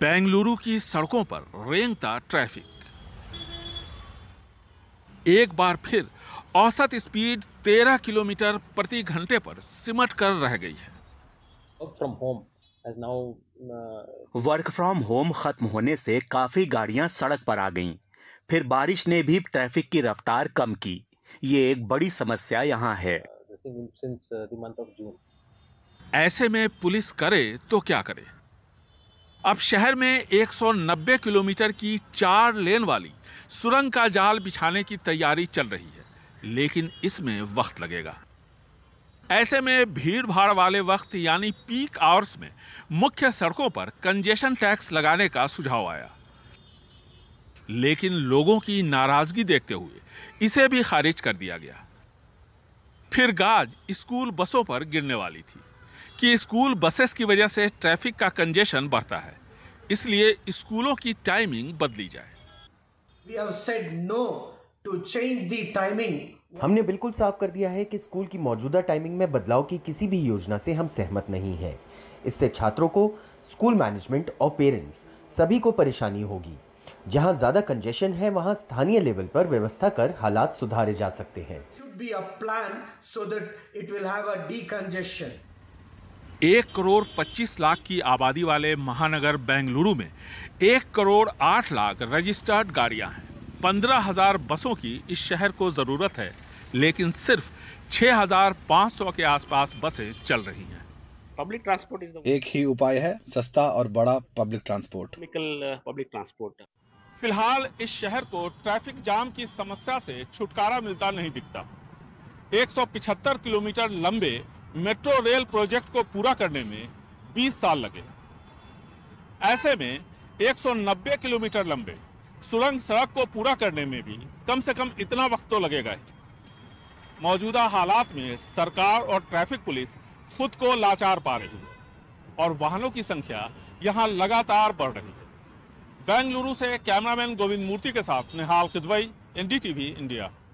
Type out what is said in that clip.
बेंगलुरु की सड़कों पर रेंगता ट्रैफिक एक बार फिर औसत स्पीड 13 किलोमीटर प्रति घंटे पर सिमट कर रह गई है from home work from home खत्म होने से काफी गाड़ियां सड़क पर आ गईं। फिर बारिश ने भी ट्रैफिक की रफ्तार कम की ये एक बड़ी समस्या यहाँ है uh, uh, ऐसे में पुलिस करे तो क्या करे अब शहर में 190 किलोमीटर की चार लेन वाली सुरंग का जाल बिछाने की तैयारी चल रही है लेकिन इसमें वक्त लगेगा ऐसे में भीड़ भाड़ वाले वक्त यानी पीक आवर्स में मुख्य सड़कों पर कंजेशन टैक्स लगाने का सुझाव आया लेकिन लोगों की नाराजगी देखते हुए इसे भी खारिज कर दिया गया फिर गाज स्कूल बसों पर गिरने वाली थी कि स्कूल बसेस की वजह से ट्रैफिक का कंजेशन बढ़ता है इसलिए स्कूलों की टाइमिंग बदली जाए हमने बिल्कुल साफ कर दिया है कि स्कूल की मौजूदा टाइमिंग में बदलाव की किसी भी योजना से हम सहमत नहीं हैं इससे छात्रों को स्कूल मैनेजमेंट और पेरेंट्स सभी को परेशानी होगी जहां ज़्यादा कंजेशन है वहां स्थानीय लेवल पर व्यवस्था कर हालात सुधारे जा सकते हैं एक करोड़ पच्चीस लाख की आबादी वाले महानगर बेंगलुरु में एक करोड़ आठ लाख रजिस्टर्ड गाड़ियां हैं पंद्रह हज़ार बसों की इस शहर को ज़रूरत है लेकिन सिर्फ पाँच सौ के आसपास बसें चल रही हैं पब्लिक ट्रांसपोर्ट इज एक ही उपाय है सस्ता और बड़ा पब्लिक ट्रांसपोर्ट पब्लिक ट्रांसपोर्ट फिलहाल इस शहर को ट्रैफिक जाम की समस्या से छुटकारा मिलता नहीं दिखता 175 किलोमीटर लंबे मेट्रो रेल प्रोजेक्ट को पूरा करने में 20 साल लगे ऐसे में 190 किलोमीटर लंबे सुरंग सड़क को पूरा करने में भी कम से कम इतना वक्त तो लगेगा ही मौजूदा हालात में सरकार और ट्रैफिक पुलिस खुद को लाचार पा रही है और वाहनों की संख्या यहाँ लगातार बढ़ रही है बेंगलुरु से कैमरामैन गोविंद मूर्ति के साथ निहाल खिदवई एनडीटीवी इंडिया